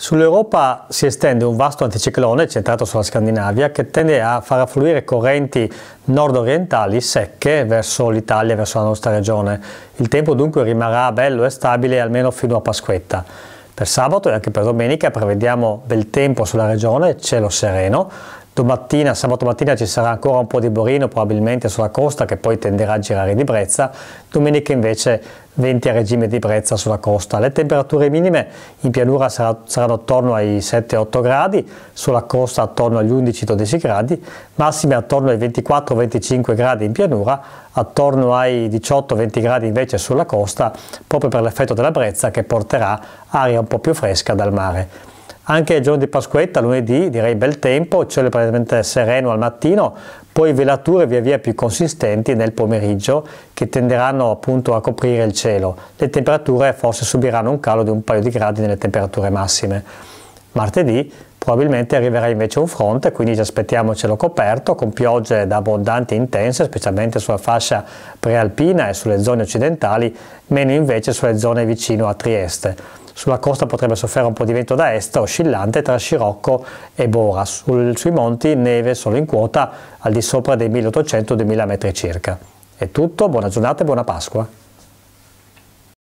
Sull'Europa si estende un vasto anticiclone centrato sulla Scandinavia che tende a far affluire correnti nord-orientali secche verso l'Italia, verso la nostra regione. Il tempo dunque rimarrà bello e stabile almeno fino a Pasquetta. Per sabato e anche per domenica prevediamo bel tempo sulla regione, cielo sereno, Domattina, sabato mattina ci sarà ancora un po' di borino probabilmente sulla costa che poi tenderà a girare di Brezza, domenica invece venti a regime di Brezza sulla costa. Le temperature minime in pianura sarà, saranno attorno ai 7-8 gradi, sulla costa attorno agli 11-12 gradi, massime attorno ai 24-25 gradi in pianura, attorno ai 18-20 gradi invece sulla costa, proprio per l'effetto della brezza che porterà aria un po' più fresca dal mare. Anche il giorno di Pasquetta, lunedì, direi bel tempo, cielo praticamente sereno al mattino, poi velature via via più consistenti nel pomeriggio che tenderanno appunto a coprire il cielo. Le temperature forse subiranno un calo di un paio di gradi nelle temperature massime. Martedì probabilmente arriverà invece un fronte, quindi ci aspettiamo cielo coperto con piogge da abbondanti e intense, specialmente sulla fascia prealpina e sulle zone occidentali, meno invece sulle zone vicino a Trieste. Sulla costa potrebbe soffrire un po' di vento da est, oscillante tra Scirocco e Bora. Sul, sui monti neve solo in quota al di sopra dei 1800-2000 metri circa. È tutto, buona giornata e buona Pasqua.